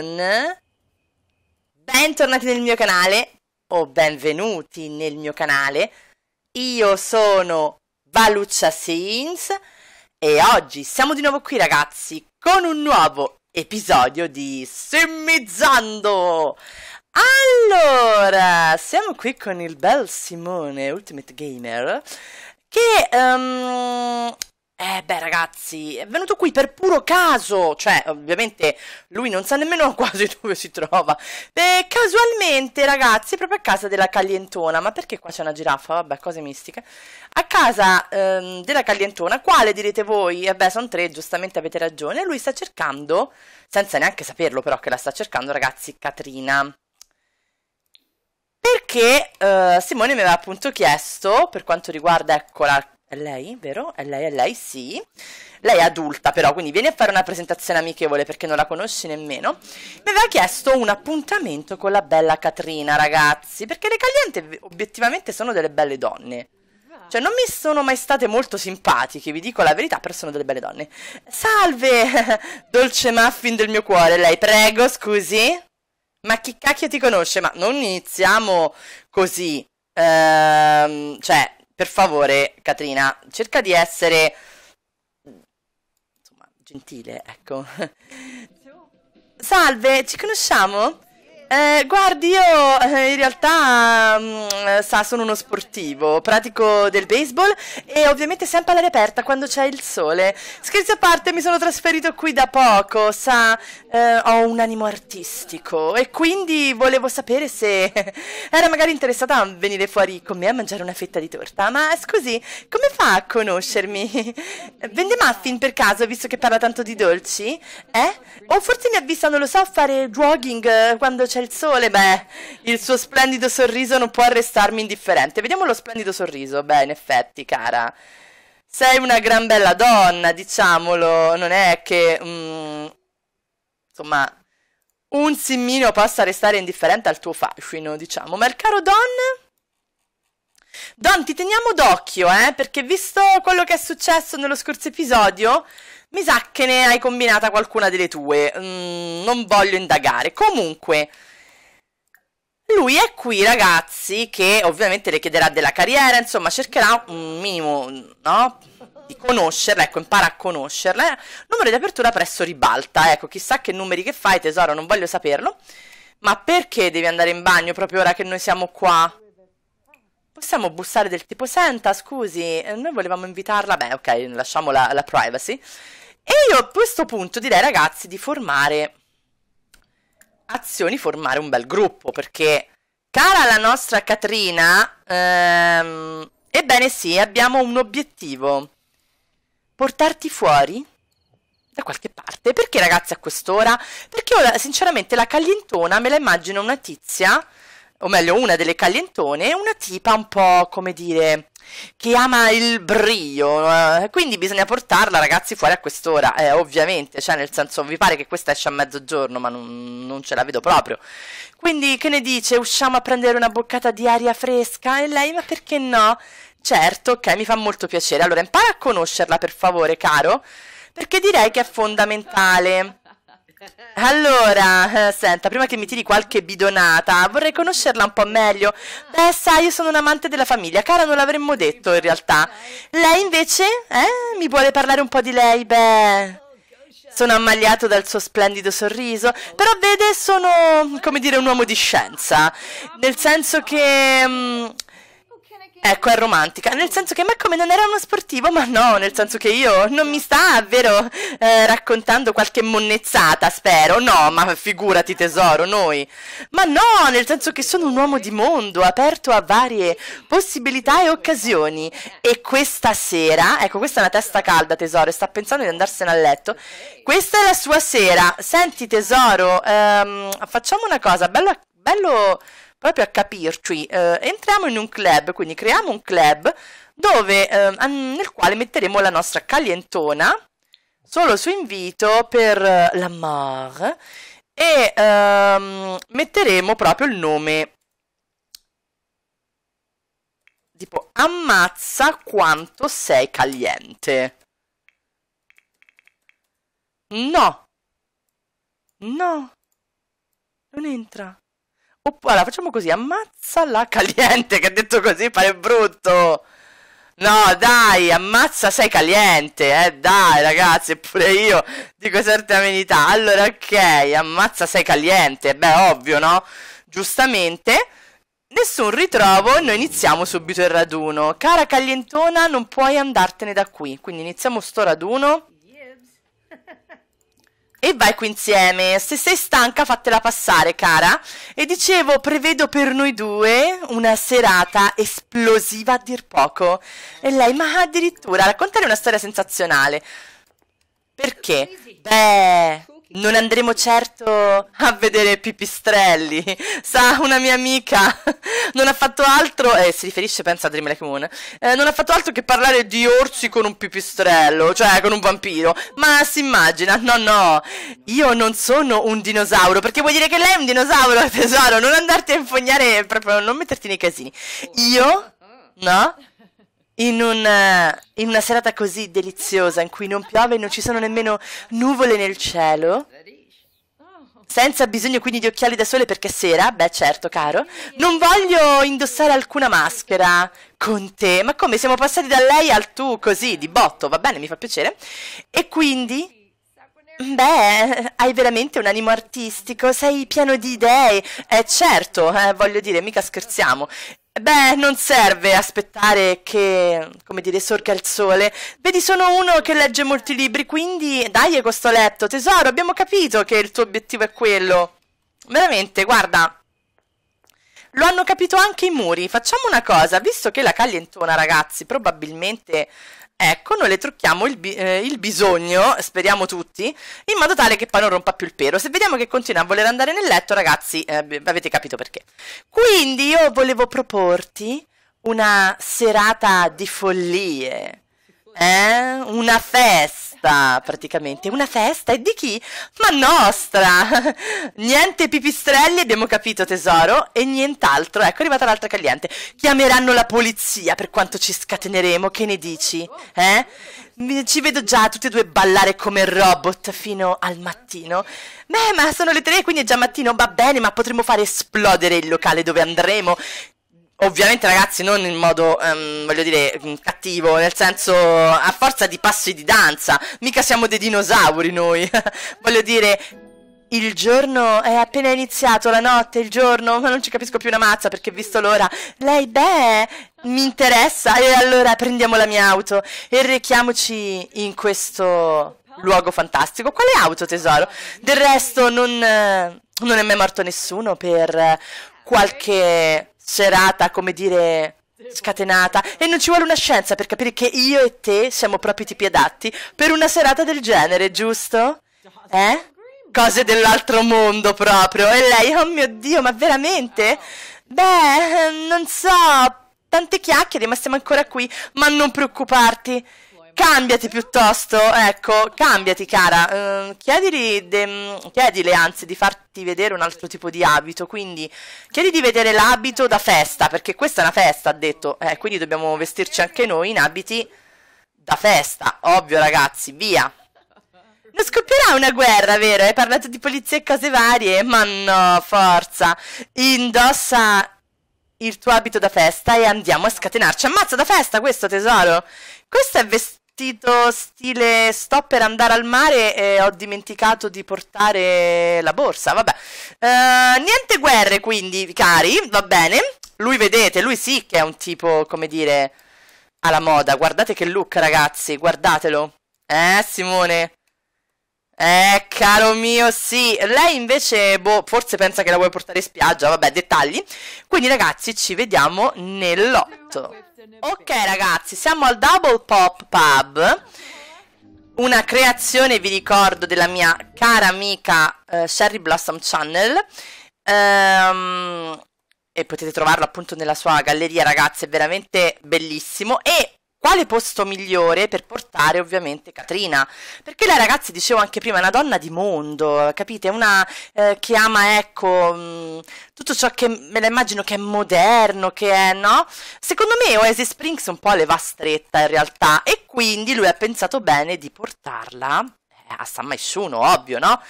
con... Bentornati nel mio canale, o benvenuti nel mio canale. Io sono Valuccia Sins e oggi siamo di nuovo qui ragazzi con un nuovo episodio di Simmizzando! Allora, siamo qui con il bel Simone Ultimate Gamer che um, eh beh ragazzi, è venuto qui per puro caso, cioè ovviamente lui non sa nemmeno quasi dove si trova. Beh, casualmente ragazzi, proprio a casa della Caglientona, ma perché qua c'è una giraffa? Vabbè, cose mistiche. A casa ehm, della Caglientona, quale direte voi? Eh beh, sono tre, giustamente avete ragione, lui sta cercando, senza neanche saperlo però che la sta cercando ragazzi, Catrina perché uh, Simone mi aveva appunto chiesto, per quanto riguarda, ecco, eccola, è lei, vero? È lei, è lei, sì. Lei è adulta però, quindi vieni a fare una presentazione amichevole perché non la conosci nemmeno. Mi aveva chiesto un appuntamento con la bella Catrina, ragazzi, perché le Caliente obiettivamente sono delle belle donne. Cioè, non mi sono mai state molto simpatiche, vi dico la verità, però sono delle belle donne. Salve, dolce muffin del mio cuore, lei, prego, scusi. Ma chi cacchio ti conosce? Ma non iniziamo così. Ehm, cioè, per favore, Catrina, cerca di essere insomma, gentile, ecco. Salve, ci conosciamo? Eh, guardi, io eh, in realtà mh, mm, sa, sono uno sportivo, pratico del baseball e ovviamente sempre all'aria aperta quando c'è il sole. Scherzi a parte, mi sono trasferito qui da poco, sa, eh, ho un animo artistico e quindi volevo sapere se era magari interessata a venire fuori con me a mangiare una fetta di torta. Ma scusi, come fa a conoscermi? Vende muffin per caso, visto che parla tanto di dolci? Eh? O forse mi ha visto, non lo so, a fare jogging eh, quando c'è c'è il sole, beh, il suo splendido sorriso non può restarmi indifferente. Vediamo lo splendido sorriso, beh, in effetti, cara. Sei una gran bella donna, diciamolo, non è che... Mm, insomma, un simmino possa restare indifferente al tuo fascino, diciamo. Ma il caro Don... Don, ti teniamo d'occhio, eh, perché visto quello che è successo nello scorso episodio, mi sa che ne hai combinata qualcuna delle tue. Mm, non voglio indagare. Comunque, lui è qui, ragazzi, che ovviamente le chiederà della carriera, insomma, cercherà un minimo, no? Di conoscerla, ecco, impara a conoscerla. Numero di apertura presso Ribalta, ecco, chissà che numeri che fai, tesoro, non voglio saperlo. Ma perché devi andare in bagno proprio ora che noi siamo qua? Possiamo bussare del tipo, senta, scusi, eh, noi volevamo invitarla, beh, ok, lasciamo la, la privacy. E io a questo punto direi, ragazzi, di formare azioni formare un bel gruppo, perché cara la nostra Catrina, ehm, ebbene sì, abbiamo un obiettivo, portarti fuori da qualche parte. Perché ragazzi a quest'ora? Perché io sinceramente la Caglientona me la immagino una tizia o meglio una delle callentone, una tipa un po' come dire che ama il brio, eh, quindi bisogna portarla ragazzi fuori a quest'ora, eh, ovviamente, cioè nel senso vi pare che questa esce a mezzogiorno ma non, non, ce la vedo proprio, quindi che ne dice usciamo a prendere una boccata di aria fresca e lei ma perché no? Certo, ok, mi fa molto piacere, allora impara a conoscerla per favore caro, perché direi che è fondamentale. Allora, eh, senta, prima che mi tiri qualche bidonata, vorrei conoscerla un po' meglio. Beh, sai, io sono un amante della famiglia, cara, non l'avremmo detto in realtà. Lei invece? Eh? Mi vuole parlare un po' di lei? Beh... Sono ammaliato dal suo splendido sorriso, però vede, sono, come dire, un uomo di scienza. Nel senso che... Mh, mm, Ecco, è romantica, nel senso che ma come non era uno sportivo? Ma no, nel senso che io non mi sta, vero, eh, raccontando qualche monnezzata, spero. No, ma figurati tesoro, noi. Ma no, nel senso che sono un uomo di mondo, aperto a varie possibilità e occasioni. E questa sera, ecco, questa è una testa calda, tesoro, e sta pensando di andarsene a letto. Questa è la sua sera. Senti, tesoro, ehm, facciamo una cosa, bello... bello proprio a capirci, eh, entriamo in un club, quindi creiamo un club dove, eh, nel quale metteremo la nostra calientona solo su invito per eh, la Mar e ehm, metteremo proprio il nome tipo ammazza quanto sei caliente. No. No. Non entra. Oppure, allora, facciamo così, ammazza la caliente, che detto così pare brutto. No, dai, ammazza sei caliente, eh, dai ragazzi, pure io dico certe amenità. Allora, ok, ammazza sei caliente, beh, ovvio, no? Giustamente. Nessun ritrovo, noi iniziamo subito il raduno. Cara calientona, non puoi andartene da qui, quindi iniziamo sto raduno. E vai qui insieme, se sei stanca fatela passare cara. E dicevo, prevedo per noi due una serata esplosiva a dir poco. E lei, ma addirittura, raccontare una storia sensazionale. Perché? Beh, non andremo certo a vedere pipistrelli. Sa, una mia amica non ha fatto altro, eh, si riferisce pensa a Dream Like Moon, eh, non ha fatto altro che parlare di orsi con un pipistrello, cioè con un vampiro. Ma si immagina, no no, io non sono un dinosauro, perché vuol dire che lei è un dinosauro, tesoro, non andarti a infognare, proprio non metterti nei casini. Io, no? in una, eh, in una serata così deliziosa in cui non piove e non ci sono nemmeno nuvole nel cielo, senza bisogno quindi di occhiali da sole perché è sera, beh certo caro, non voglio indossare alcuna maschera con te, ma come siamo passati da lei al tu così di botto, va bene, mi fa piacere, e quindi... Beh, hai veramente un animo artistico, sei pieno di idee. Eh certo, eh, voglio dire, mica scherziamo. Beh, non serve aspettare che, come dire, sorga il sole. Vedi, sono uno che legge molti libri, quindi dai con questo letto, tesoro, abbiamo capito che il tuo obiettivo è quello. Veramente, guarda. Lo hanno capito anche i muri. Facciamo una cosa, visto che la Caglientona, ragazzi, probabilmente Ecco, noi le trucchiamo il, bi- eh, il, bisogno, speriamo tutti, in modo tale che poi non rompa più il pelo. Se vediamo che continua a voler andare nel letto, ragazzi, eh, avete capito perché. Quindi io volevo proporti una serata di follie, eh? una festa festa praticamente, una festa e di chi? Ma nostra! Niente pipistrelli, abbiamo capito tesoro, e nient'altro. Ecco, è arrivata l'altra cagliente. Chiameranno la polizia per quanto ci scateneremo, che ne dici? Eh? Ci vedo già tutti e due ballare come robot fino al mattino. Beh, ma sono le tre, quindi è già mattino, va bene, ma potremmo fare esplodere il locale dove andremo. Ovviamente ragazzi non in modo, um, voglio dire, mm, cattivo, nel senso a forza di passi di danza, mica siamo dei dinosauri noi, voglio dire, il giorno è appena iniziato, la notte, il giorno, ma non ci capisco più una mazza perché visto l'ora. Lei, beh, mi interessa e allora prendiamo la mia auto e rechiamoci in questo luogo fantastico. Quale auto, tesoro? Del resto non, non è mai morto nessuno per qualche serata, come dire, scatenata. E non ci vuole una scienza per capire che io e te siamo proprio i tipi adatti per una serata del genere, giusto? Eh? Cose dell'altro mondo proprio. E lei, oh mio Dio, ma veramente? Beh, non so, tante chiacchiere, ma stiamo ancora qui. Ma non preoccuparti. Cambiati piuttosto, ecco, cambiati cara, uh, chiedili de, chiedile anzi di farti vedere un altro tipo di abito, quindi chiedi di vedere l'abito da festa, perché questa è una festa, ha detto, eh, quindi dobbiamo vestirci anche noi in abiti da festa, ovvio ragazzi, via. Non scoppierà una guerra, vero? Hai parlato di polizia e cose varie, ma no, forza, indossa il tuo abito da festa e andiamo a scatenarci. Ammazza da festa questo tesoro! Questo è vestito partito stile sto per andare al mare e ho dimenticato di portare la borsa, vabbè. Uh, niente guerre quindi, cari, va bene. Lui vedete, lui sì che è un tipo, come dire, alla moda. Guardate che look, ragazzi, guardatelo. Eh, Simone? Eh, caro mio, sì. Lei invece, boh, forse pensa che la vuoi portare in spiaggia, vabbè, dettagli. Quindi, ragazzi, ci vediamo nell'otto. Ok ragazzi, siamo al Double Pop Pub Una creazione, vi ricordo, della mia cara amica eh, Sherry Blossom Channel ehm, E potete trovarlo appunto nella sua galleria ragazzi, è veramente bellissimo E quale posto migliore per portare ovviamente Katrina? Perché la ragazzi, dicevo anche prima, è una donna di mondo, capite? una eh, che ama, ecco, mh, tutto ciò che me la immagino che è moderno, che è, no? Secondo me Oasis Springs un po' le va stretta in realtà e quindi lui ha pensato bene di portarla eh, a San Maishuno, ovvio, no?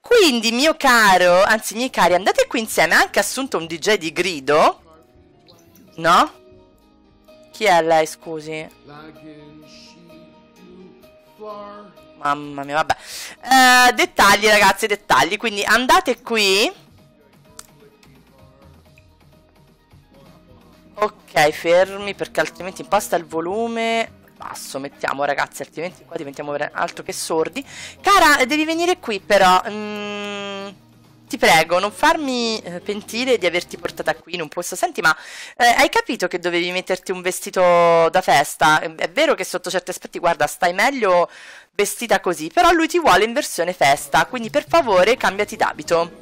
Quindi, mio caro, anzi miei cari, andate qui insieme, ha anche assunto un DJ di grido, no? Chi è lei, scusi? Mamma mia, vabbè. Eh, dettagli, ragazzi, dettagli. Quindi andate qui. Ok, fermi, perché altrimenti impasta il volume basso mettiamo ragazzi altrimenti qua diventiamo altro che sordi cara devi venire qui però mm ti prego, non farmi eh, pentire di averti portata qui in un posto. Senti, ma eh, hai capito che dovevi metterti un vestito da festa? È, è vero che sotto certi aspetti, guarda, stai meglio vestita così, però lui ti vuole in versione festa, quindi per favore cambiati d'abito.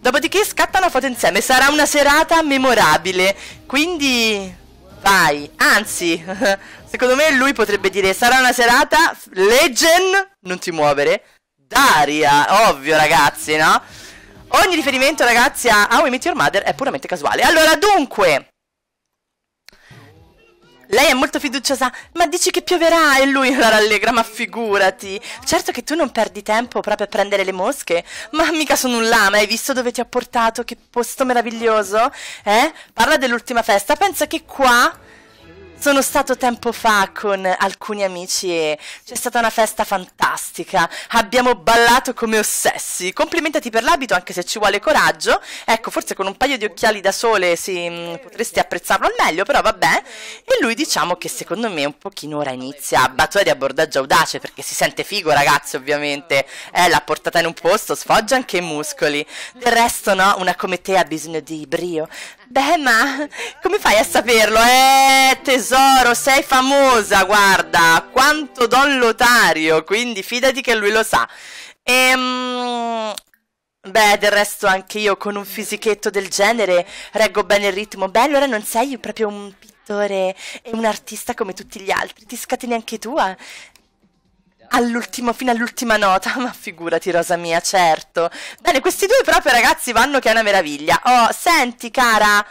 Dopodiché scatta una foto insieme, sarà una serata memorabile, quindi vai. Anzi, secondo me lui potrebbe dire sarà una serata legend, non ti muovere, leggendaria, ovvio ragazzi, no? Ogni riferimento ragazzi a How I Meet Your Mother è puramente casuale. Allora, dunque... Lei è molto fiduciosa, ma dici che pioverà e lui la rallegra, ma figurati. Certo che tu non perdi tempo proprio a prendere le mosche, ma mica sono un lama, hai visto dove ti ha portato? Che posto meraviglioso? Eh? Parla dell'ultima festa, pensa che qua sono stato tempo fa con alcuni amici e c'è stata una festa fantastica. Abbiamo ballato come ossessi. Complimentati per l'abito, anche se ci vuole coraggio. Ecco, forse con un paio di occhiali da sole sì, mm, potresti apprezzarlo al meglio, però vabbè. E lui diciamo che secondo me un pochino ora inizia a battere a bordaggio audace perché si sente figo, ragazzi, ovviamente. Eh, l'ha portata in un posto, sfoggia anche i muscoli. Del resto, no, una come te ha bisogno di brio. Beh, ma come fai a saperlo? Eh, tesoro tesoro, sei famosa, guarda, quanto Don Lotario, quindi fidati che lui lo sa. Ehm... Beh, del resto anche io con un fisichetto del genere reggo bene il ritmo. Beh, allora non sei proprio un pittore e un artista come tutti gli altri, ti scateni anche tu a... All'ultimo, fino all'ultima nota, ma figurati Rosa mia, certo. Bene, questi due proprio ragazzi vanno che è una meraviglia. Oh, senti cara...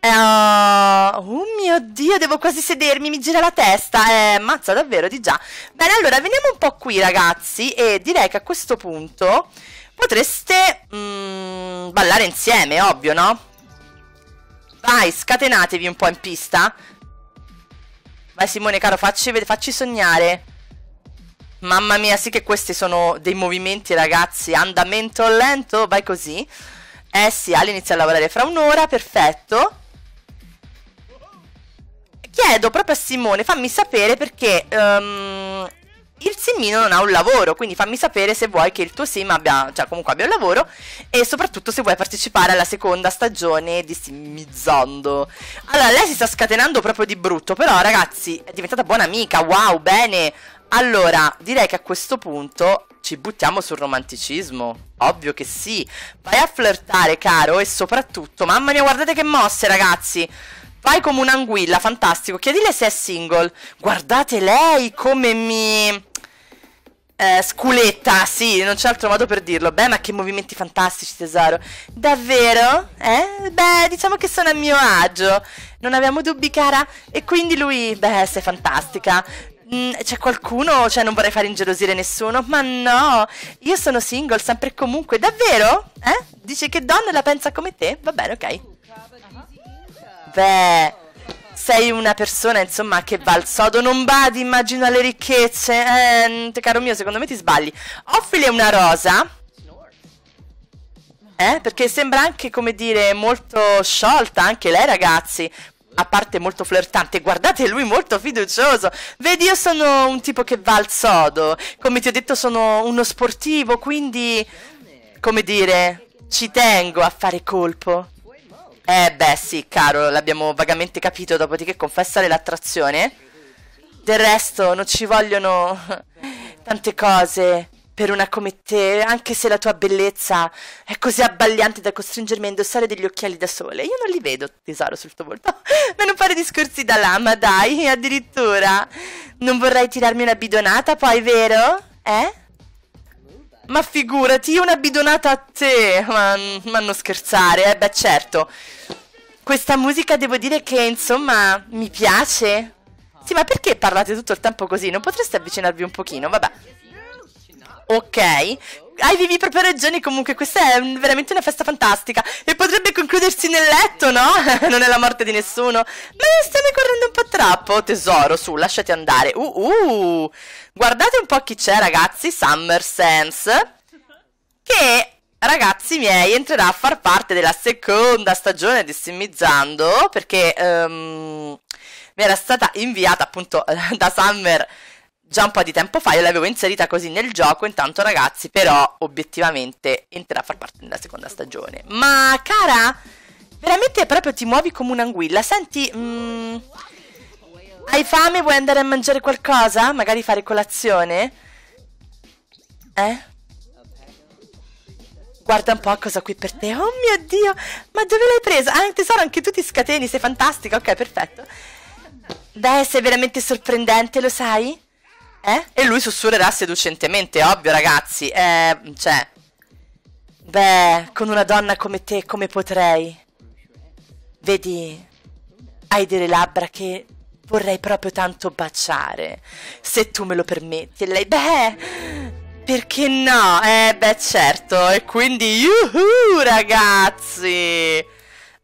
Uh, oh mio dio, devo quasi sedermi, mi gira la testa. Eh, mazza, davvero, di già. Bene, allora, veniamo un po' qui, ragazzi, e direi che a questo punto potreste mm, ballare insieme, ovvio, no? Vai, scatenatevi un po' in pista. Vai, Simone, caro, facci, facci sognare. Mamma mia, sì che questi sono dei movimenti, ragazzi. Andamento lento, vai così. Eh sì, Ale inizia a lavorare fra un'ora, perfetto chiedo proprio a Simone, fammi sapere perché um, il Simino non ha un lavoro, quindi fammi sapere se vuoi che il tuo sim abbia, cioè comunque abbia un lavoro e soprattutto se vuoi partecipare alla seconda stagione di Simmizzando. Allora, lei si sta scatenando proprio di brutto, però ragazzi, è diventata buona amica, wow, bene. Allora, direi che a questo punto ci buttiamo sul romanticismo. Ovvio che sì. Vai a flirtare, caro, e soprattutto, mamma mia, guardate che mosse, ragazzi. Vai come un'anguilla, fantastico. Chiedile se è single. Guardate lei come mi... Eh, sculetta, sì, non c'è altro modo per dirlo. Beh, ma che movimenti fantastici, tesoro. Davvero? Eh? Beh, diciamo che sono a mio agio. Non abbiamo dubbi, cara? E quindi lui, beh, sei fantastica. Mm, c'è qualcuno? Cioè, non vorrei far ingelosire nessuno. Ma no, io sono single, sempre e comunque. Davvero? Eh? Dice che donna la pensa come te? Va bene, ok vabbè, sei una persona insomma che va al sodo, non badi, immagino alle ricchezze. Eh, caro mio, secondo me ti sbagli. Offrile una rosa. Eh, perché sembra anche, come dire, molto sciolta anche lei, ragazzi a parte molto flirtante, guardate lui molto fiducioso. Vedi, io sono un tipo che va al sodo. Come ti ho detto, sono uno sportivo, quindi, come dire, ci tengo a fare colpo. Eh beh sì, caro, l'abbiamo vagamente capito, dopodiché confessare l'attrazione. Del resto non ci vogliono tante cose per una come te, anche se la tua bellezza è così abbagliante da costringermi a indossare degli occhiali da sole. Io non li vedo, tesoro, sul tuo volto. Ma non fare discorsi da lama, dai, addirittura. Non vorrai tirarmi una bidonata poi, vero? Eh? Ma figurati, una bidonata a te! Ma, ma non scherzare, eh? Beh, certo. Questa musica devo dire che, insomma, mi piace. Sì, ma perché parlate tutto il tempo così? Non potreste avvicinarvi un pochino? Vabbè. Ok, hai vivi proprio Peregioni comunque questa è veramente una festa fantastica e potrebbe concludersi nel letto, no? non è la morte di nessuno. Ma stiamo correndo un po' troppo, tesoro, su, lasciati andare. Uh, uh. Guardate un po' chi c'è, ragazzi, Summer Sense, che ragazzi miei, entrerà a far parte della seconda stagione di Simizzando perché um, mi era stata inviata appunto da Summer già un po' di tempo fa, io l'avevo inserita così nel gioco, intanto ragazzi, però obiettivamente entrerà a far parte della seconda stagione. Ma cara, veramente proprio ti muovi come un'anguilla, senti... Mm, hai fame? Vuoi andare a mangiare qualcosa? Magari fare colazione? Eh? Guarda un po' cosa ho qui per te. Oh mio Dio, ma dove l'hai presa? Ah, tesoro, anche tu ti scateni, sei fantastica. Ok, perfetto. Beh, sei veramente sorprendente, lo sai? Eh? E lui sussurrerà seducentemente, ovvio ragazzi. Eh, cioè... Beh, con una donna come te, come potrei? Vedi, hai delle labbra che vorrei proprio tanto baciare. Se tu me lo permetti. lei, beh, perché no? Eh, beh, certo. E quindi, yuhu, ragazzi!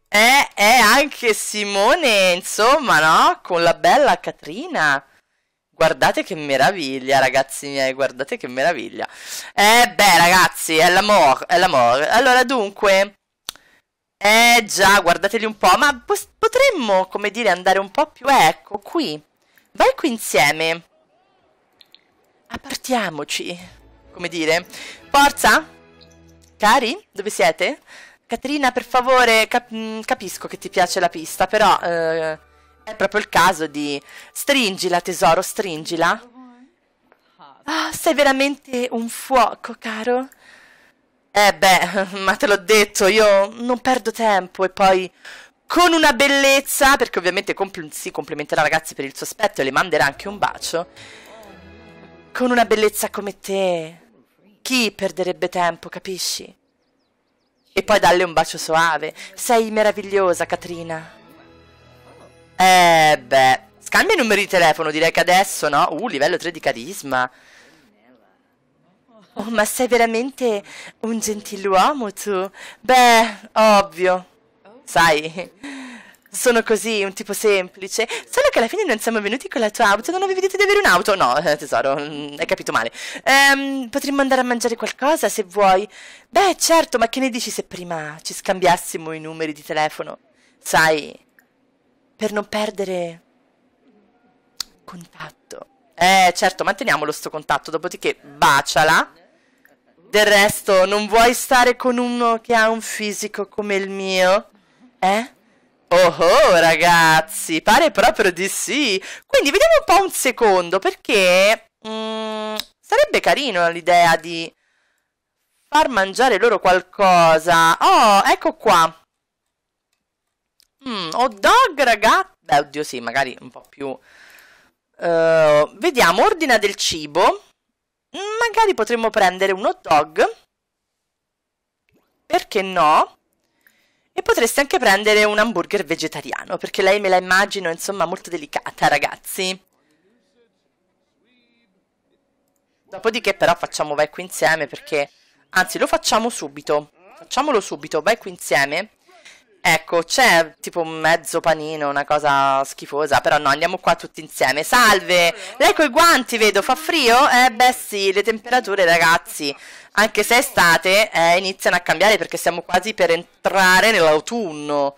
Eh, eh, anche Simone, insomma, no? Con la bella Catrina. Guardate che meraviglia, ragazzi miei, guardate che meraviglia. Eh beh, ragazzi, è l'amore, è l'amore. Allora, dunque... Eh già, guardateli un po', ma potremmo, come dire, andare un po' più... ecco, qui. Vai qui insieme. Appartiamoci. Come dire. Forza? Cari? Dove siete? Caterina, per favore, cap mm, capisco che ti piace la pista, però... Eh, è proprio il caso di... Stringila, tesoro, stringila. Ah, sei veramente un fuoco, caro. Eh beh, ma te l'ho detto, io non perdo tempo e poi con una bellezza, perché ovviamente compl si complimenterà ragazzi per il sospetto e le manderà anche un bacio. Con una bellezza come te, chi perderebbe tempo, capisci? E poi dalle un bacio soave. Sei meravigliosa, Katrina. Eh beh. Scambia i numeri di telefono, direi che adesso, no? Uh, livello 3 di carisma. Oh, ma sei veramente un gentiluomo tu? Beh, ovvio. Sai, sono così, un tipo semplice. Solo che alla fine non siamo venuti con la tua auto, non avevi detto di avere un'auto? No, eh, tesoro, mm, hai capito male. Ehm, potremmo andare a mangiare qualcosa se vuoi. Beh, certo, ma che ne dici se prima ci scambiassimo i numeri di telefono? Sai, per non perdere contatto. Eh, certo, manteniamolo sto contatto, dopodiché baciala. Del resto, non vuoi stare con uno che ha un fisico come il mio? Eh? Oh, oh ragazzi, pare proprio di sì. Quindi vediamo un po' un secondo, perché mm, sarebbe carino l'idea di far mangiare loro qualcosa. Oh, ecco qua. Mm, hot dog, ragazzi. Beh, oddio, sì, magari un po' più. Uh, vediamo, ordina del cibo. Magari potremmo prendere un hot dog. Perché no? E potreste anche prendere un hamburger vegetariano, perché lei me la immagino, insomma, molto delicata, ragazzi. Dopodiché però facciamo vai qui insieme, perché... Anzi, lo facciamo subito. Facciamolo subito, vai qui insieme. Ecco, c'è tipo un mezzo panino, una cosa schifosa, però no, andiamo qua tutti insieme. Salve! Lei coi guanti, vedo, fa frio? Eh beh sì, le temperature ragazzi, anche se è estate, eh, iniziano a cambiare perché siamo quasi per entrare nell'autunno.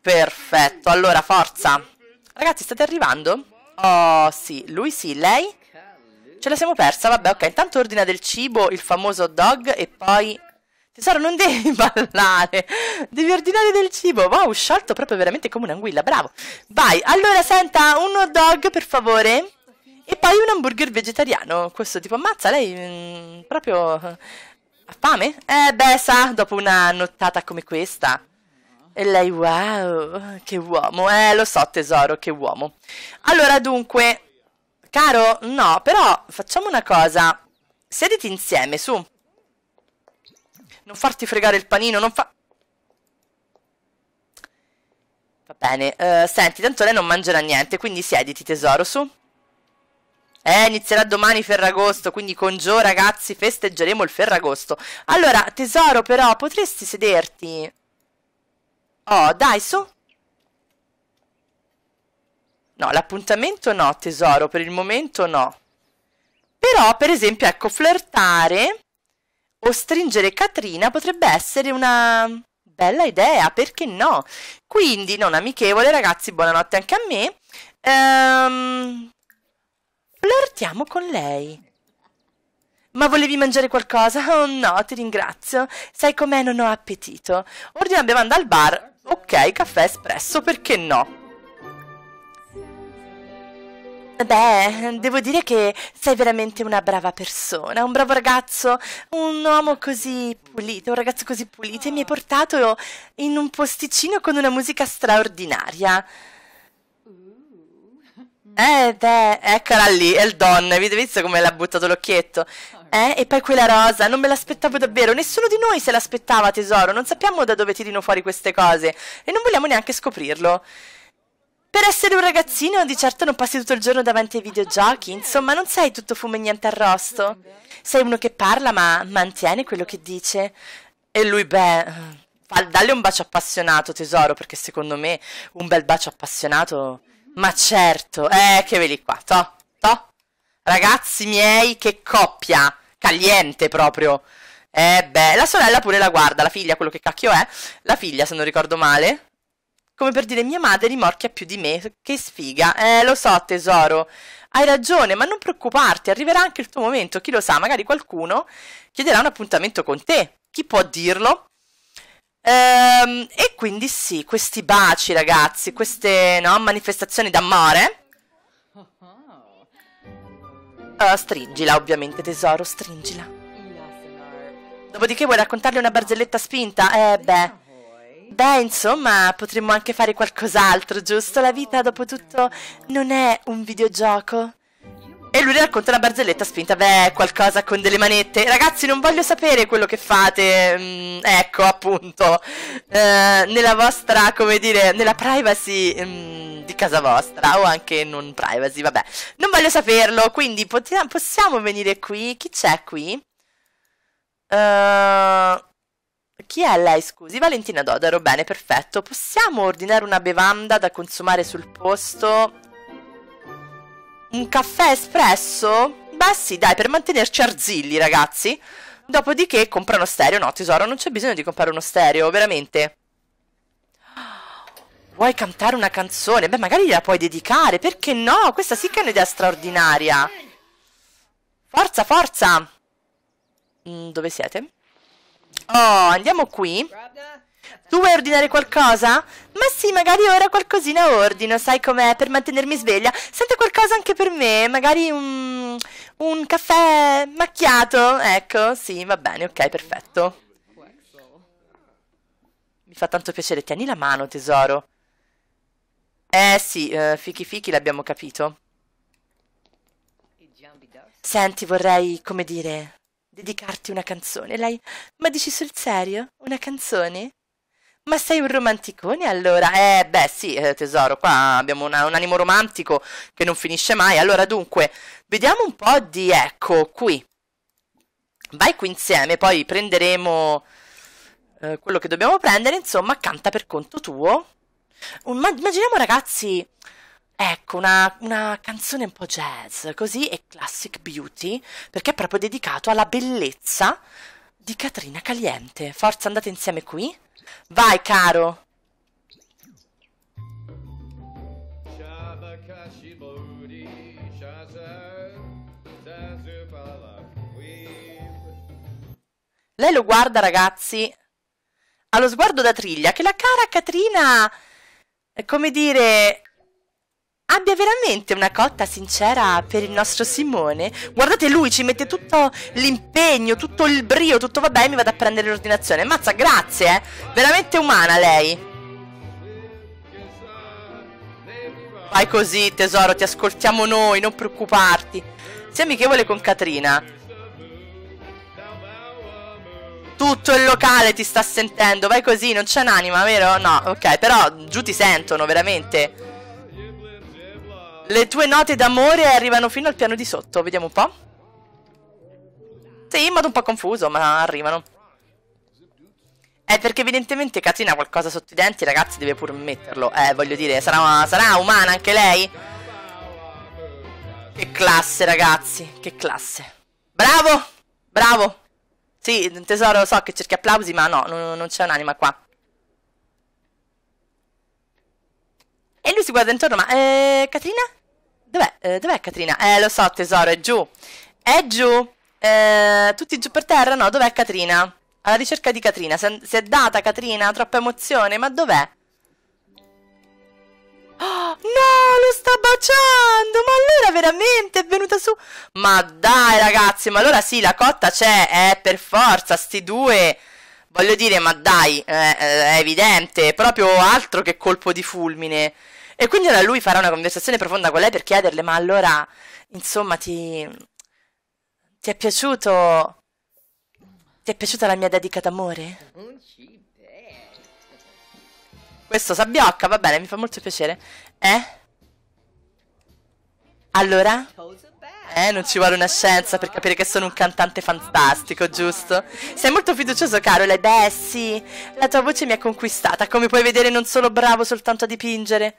Perfetto, allora forza. Ragazzi, state arrivando? Oh sì, lui sì, lei? Ce la siamo persa, vabbè ok, intanto ordina del cibo, il famoso dog e poi Tesoro, non devi ballare. Devi ordinare del cibo. Wow, sciolto proprio veramente come un'anguilla. Bravo. Vai. Allora, senta, un hot dog, per favore. E poi un hamburger vegetariano. Questo tipo ammazza. Lei mh, mm, proprio ha fame? Eh, beh, sa, dopo una nottata come questa. E lei, wow, che uomo. Eh, lo so, tesoro, che uomo. Allora, dunque, caro, no, però facciamo una cosa. Sediti insieme, su. Non farti fregare il panino, non fa... Va bene, uh, senti, tanto lei non mangerà niente, quindi siediti tesoro, su. Eh, inizierà domani Ferragosto, quindi con Gio ragazzi festeggeremo il Ferragosto. Allora, tesoro però, potresti sederti? Oh, dai, su. No, l'appuntamento no, tesoro, per il momento no. Però, per esempio, ecco, flirtare o stringere Katrina potrebbe essere una bella idea, perché no? Quindi, non amichevole, ragazzi, buonanotte anche a me. Ehm, flirtiamo con lei. Ma volevi mangiare qualcosa? Oh no, ti ringrazio. Sai com'è, non ho appetito. Ordina bevanda al bar. Ok, caffè espresso, perché no? Beh, devo dire che sei veramente una brava persona, un bravo ragazzo, un uomo così pulito, un ragazzo così pulito e mi hai portato in un posticino con una musica straordinaria. Eh beh, eccola lì, è il Don, avete visto come l'ha buttato l'occhietto? Eh, e poi quella rosa, non me l'aspettavo davvero, nessuno di noi se l'aspettava tesoro, non sappiamo da dove tirino fuori queste cose e non vogliamo neanche scoprirlo. Per essere un ragazzino di certo non passi tutto il giorno davanti ai videogiochi, insomma non sei tutto fumo e niente arrosto. Sei uno che parla ma mantiene quello che dice. E lui, beh, dalle un bacio appassionato tesoro, perché secondo me un bel bacio appassionato... Ma certo, eh, che vedi qua, to, to. Ragazzi miei, che coppia, caliente proprio. Eh beh, la sorella pure la guarda, la figlia, quello che cacchio è. La figlia, se non ricordo male. Come per dire mia madre rimorchia più di me, che sfiga. Eh, lo so tesoro, hai ragione, ma non preoccuparti, arriverà anche il tuo momento, chi lo sa, magari qualcuno chiederà un appuntamento con te. Chi può dirlo? Ehm, e quindi sì, questi baci ragazzi, queste no, manifestazioni d'amore. Allora, oh, eh, stringila ovviamente tesoro, stringila. Dopodiché vuoi raccontarle una barzelletta spinta? Eh beh... Beh, insomma, potremmo anche fare qualcos'altro, giusto? La vita, dopo tutto, non è un videogioco. E lui racconta una barzelletta spinta. Beh, qualcosa con delle manette. Ragazzi, non voglio sapere quello che fate. Mm, ecco, appunto. Eh, nella vostra, come dire, nella privacy mm, di casa vostra. O anche non privacy, vabbè. Non voglio saperlo. Quindi possiamo venire qui. Chi c'è qui? Uh, chi è lei, scusi? Valentina Dodaro, bene, perfetto. Possiamo ordinare una bevanda da consumare sul posto? Un caffè espresso? Beh sì, dai, per mantenerci arzilli, ragazzi. Dopodiché compra uno stereo. No, tesoro, non c'è bisogno di comprare uno stereo, veramente. Vuoi cantare una canzone? Beh, magari gliela puoi dedicare, perché no? Questa sì che è un'idea straordinaria. Forza, forza! Mm, dove siete? Oh, andiamo qui. Tu vuoi ordinare qualcosa? Ma sì, magari ora qualcosina ordino, sai com'è, per mantenermi sveglia. Sente qualcosa anche per me, magari un, un caffè macchiato. Ecco, sì, va bene, ok, perfetto. Mi fa tanto piacere, tieni la mano, tesoro. Eh sì, eh, fichi fichi l'abbiamo capito. Senti, vorrei, come dire dedicarti una canzone. Lei, ma dici sul serio? Una canzone? Ma sei un romanticone allora? Eh, beh, sì, eh, tesoro, qua abbiamo una, un animo romantico che non finisce mai. Allora, dunque, vediamo un po' di, ecco, qui. Vai qui insieme, poi prenderemo eh, quello che dobbiamo prendere, insomma, canta per conto tuo. immaginiamo, ragazzi, Ecco, una, una, canzone un po' jazz, così e classic beauty, perché è proprio dedicato alla bellezza di Katrina Caliente. Forza, andate insieme qui. Vai, caro! Lei lo guarda, ragazzi, allo sguardo da triglia, che la cara Catrina, come dire, abbia veramente una cotta sincera per il nostro Simone. Guardate lui, ci mette tutto l'impegno, tutto il brio, tutto vabbè, mi vado a prendere l'ordinazione. Mazza, grazie, eh. Veramente umana lei. Vai così, tesoro, ti ascoltiamo noi, non preoccuparti. Sei amichevole con Katrina. Tutto il locale ti sta sentendo, vai così, non c'è un'anima, vero? No, ok, però giù ti sentono, veramente. Le tue note d'amore arrivano fino al piano di sotto, vediamo un po'. Sì, in modo un po' confuso, ma arrivano. È perché evidentemente Katrina ha qualcosa sotto i denti, ragazzi, deve pure metterlo. Eh, voglio dire, sarà, sarà umana anche lei? Che classe, ragazzi, che classe. Bravo, bravo. Sì, tesoro, so che cerchi applausi, ma no, non, non c'è un'anima qua. E lui si guarda intorno, ma... Eh, Katrina? Dov'è, eh, dov'è Catrina? Eh, lo so, tesoro, è giù. È giù. Eh, tutti giù per terra? No, dov'è Catrina? Alla ricerca di Catrina. Si è data Catrina? Troppa emozione, ma dov'è? Oh, no, lo sta baciando! Ma allora veramente è venuta su? Ma dai, ragazzi, ma allora sì, la cotta c'è, eh, per forza, sti due... Voglio dire, ma dai, eh, eh è evidente, proprio altro che colpo di fulmine. E quindi allora lui farà una conversazione profonda con lei per chiederle, ma allora, insomma, ti, ti è piaciuto... Ti è piaciuta la mia dedicata amore? Questo sabbiocca, va bene, mi fa molto piacere. Eh? Allora? Eh, non ci vuole una scienza per capire che sono un cantante fantastico, giusto? Sei molto fiducioso, Carole. Beh, sì, la tua voce mi ha conquistata. Come puoi vedere, non sono bravo soltanto a dipingere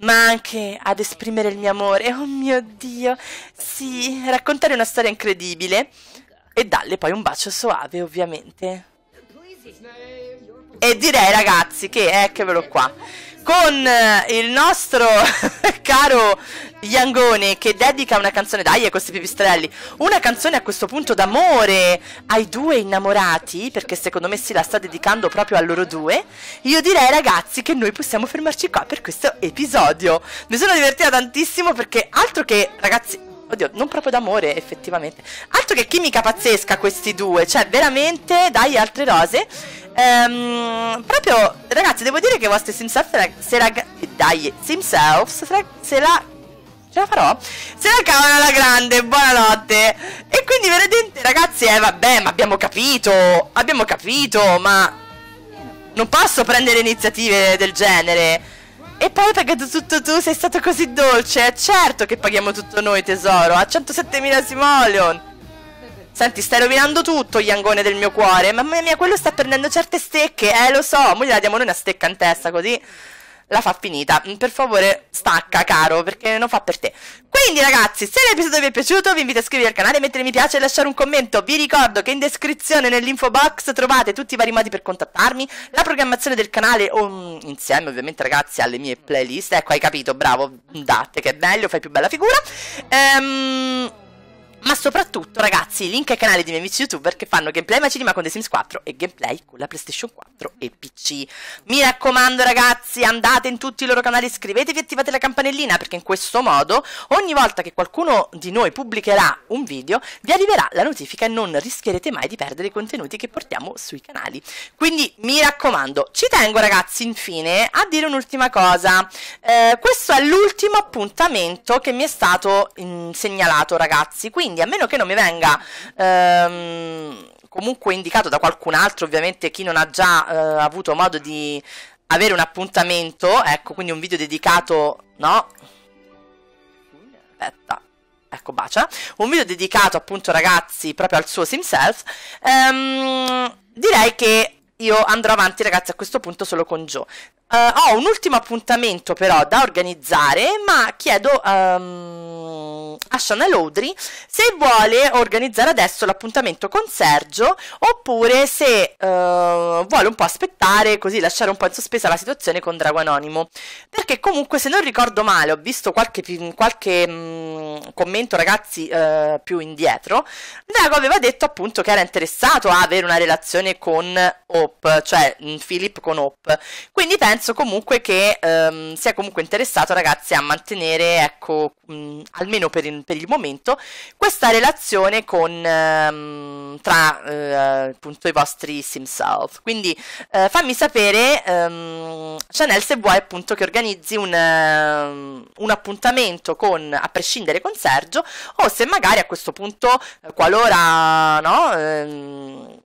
ma anche ad esprimere il mio amore. Oh mio Dio, sì, raccontare una storia incredibile e darle poi un bacio soave, ovviamente. E direi ragazzi che eccolo qua con eh, il nostro caro Iangone che dedica una canzone, dai a questi pipistrelli, una canzone a questo punto d'amore ai due innamorati, perché secondo me si la sta dedicando proprio a loro due, io direi ragazzi che noi possiamo fermarci qua per questo episodio. Mi sono divertita tantissimo perché altro che ragazzi Oddio, non proprio d'amore, effettivamente. Altro che chimica pazzesca questi due, cioè veramente dai altre rose. Ehm, proprio, ragazzi, devo dire che i vostri Simself se la... Dai, Sims se la... Ce la farò? Se la cavano alla grande, buonanotte! E quindi veramente, ragazzi, eh, vabbè, ma abbiamo capito! Abbiamo capito, ma... Non posso prendere iniziative del genere! E poi hai pagato tutto tu, sei stato così dolce. Certo che paghiamo tutto noi, tesoro. A 107.000 simoleon. Senti, stai rovinando tutto, Iangone del mio cuore. Mamma mia, quello sta prendendo certe stecche. Eh, lo so. Mo gliela diamo noi una stecca in testa, così la fa finita. Mm, per favore, stacca, caro, perché non fa per te. Quindi, ragazzi, se l'episodio vi è piaciuto, vi invito a iscrivervi al canale, mettere mi piace e lasciare un commento. Vi ricordo che in descrizione, nell'info box, trovate tutti i vari modi per contattarmi, la programmazione del canale, um, insieme ovviamente, ragazzi, alle mie playlist. Ecco, hai capito, bravo, date, che è meglio, fai più bella figura. Ehm... Ma soprattutto, ragazzi, link ai canali dei miei amici youtuber che fanno gameplay ma cinema con The Sims 4 e gameplay con la PlayStation 4 e PC. Mi raccomando, ragazzi, andate in tutti i loro canali, iscrivetevi e attivate la campanellina perché in questo modo ogni volta che qualcuno di noi pubblicherà un video vi arriverà la notifica e non rischierete mai di perdere i contenuti che portiamo sui canali. Quindi mi raccomando, ci tengo, ragazzi, infine a dire un'ultima cosa. Eh, questo è l'ultimo appuntamento che mi è stato mh, mm, segnalato, ragazzi. Quindi quindi a meno che non mi venga ehm, comunque indicato da qualcun altro, ovviamente chi non ha già eh, avuto modo di avere un appuntamento, ecco, quindi un video dedicato, no? Aspetta. Ecco, bacia. Un video dedicato appunto ragazzi proprio al suo Simself. Ehm, direi che io andrò avanti ragazzi a questo punto solo con Joe. Uh, ho un ultimo appuntamento però da organizzare, ma chiedo um, a Chanel Audrey se vuole organizzare adesso l'appuntamento con Sergio oppure se uh, vuole un po' aspettare, così lasciare un po' in sospesa la situazione con Drago Anonimo. Perché comunque se non ricordo male, ho visto qualche, qualche mh, mm, commento ragazzi uh, più indietro, Drago aveva detto appunto che era interessato a avere una relazione con Hope, cioè mh, mm, Philip con Hope. Quindi penso penso comunque che ehm, sia comunque interessato, ragazzi, a mantenere, ecco, mh, mm, almeno per il, per il, momento, questa relazione con, ehm, tra eh, appunto i vostri SimSouth. Quindi eh, fammi sapere, ehm, Chanel, se vuoi appunto che organizzi un, ehm, un, appuntamento con, a prescindere con Sergio, o se magari a questo punto, eh, qualora, no, ehm,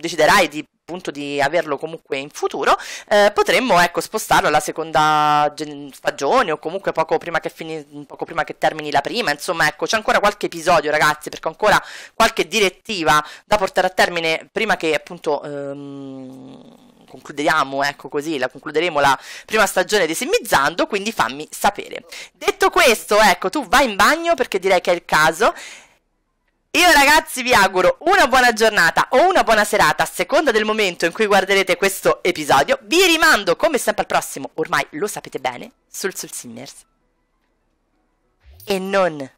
deciderai di appunto di averlo comunque in futuro, eh, potremmo ecco, spostarlo alla seconda stagione o comunque poco prima, che fini- poco prima, che termini la prima, insomma ecco c'è ancora qualche episodio ragazzi perché ho ancora qualche direttiva da portare a termine prima che appunto... Ehm concluderemo, ecco così, la concluderemo la prima stagione di Simmizzando, quindi fammi sapere. Detto questo, ecco, tu vai in bagno perché direi che è il caso io ragazzi vi auguro una buona giornata o una buona serata a seconda del momento in cui guarderete questo episodio. Vi rimando come sempre al prossimo, ormai lo sapete bene, sul Soul Sinners. E non